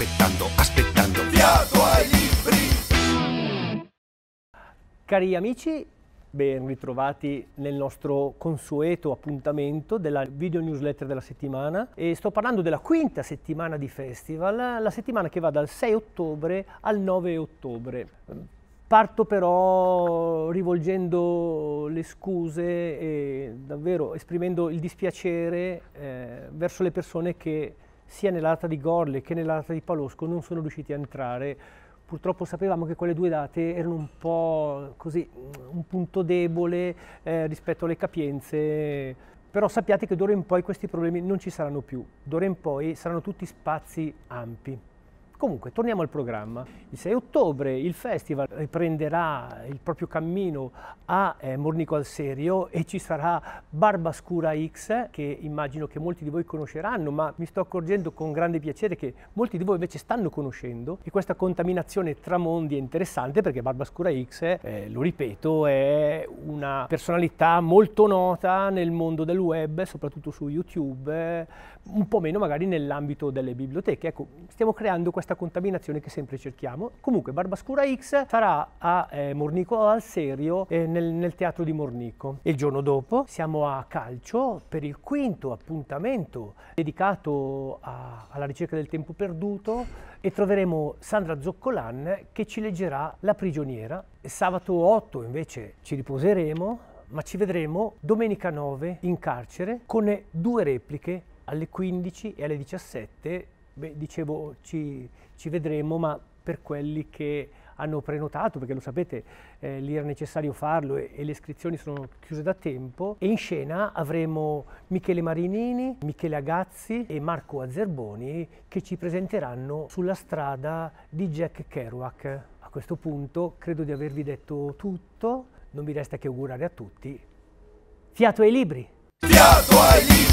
aspettando, aspettando. Fiato ai libri! Cari amici, ben ritrovati nel nostro consueto appuntamento della video newsletter della settimana e sto parlando della quinta settimana di festival, la settimana che va dal 6 ottobre al 9 ottobre. Parto però rivolgendo le scuse e davvero esprimendo il dispiacere eh, verso le persone che sia nella data di Gorle che nella data di Palosco non sono riusciti a entrare. Purtroppo sapevamo che quelle due date erano un po' così, un punto debole eh, rispetto alle capienze, però sappiate che d'ora in poi questi problemi non ci saranno più, d'ora in poi saranno tutti spazi ampi. Comunque, torniamo al programma. Il 6 ottobre il festival riprenderà il proprio cammino a eh, Mornico al Serio e ci sarà Barbascura X, che immagino che molti di voi conosceranno, ma mi sto accorgendo con grande piacere che molti di voi invece stanno conoscendo e questa contaminazione tra mondi è interessante perché Barbascura X, eh, lo ripeto, è una personalità molto nota nel mondo del web, soprattutto su YouTube, eh, un po' meno magari nell'ambito delle biblioteche. Ecco, stiamo creando questa questa contaminazione che sempre cerchiamo. Comunque Barbascura X sarà a eh, Mornico al Serio eh, nel, nel, teatro di Mornico. Il giorno dopo siamo a Calcio per il quinto appuntamento dedicato a, alla ricerca del tempo perduto e troveremo Sandra Zoccolan che ci leggerà La prigioniera. Sabato 8 invece ci riposeremo ma ci vedremo domenica 9 in carcere con due repliche alle 15 e alle 17 Beh, dicevo, ci, ci vedremo, ma per quelli che hanno prenotato, perché lo sapete, eh, lì era necessario farlo e, e, le iscrizioni sono chiuse da tempo. E in scena avremo Michele Marinini, Michele Agazzi e Marco Azzerboni che ci presenteranno sulla strada di Jack Kerouac. A questo punto credo di avervi detto tutto, non mi resta che augurare a tutti. Fiato ai libri! Fiato ai libri!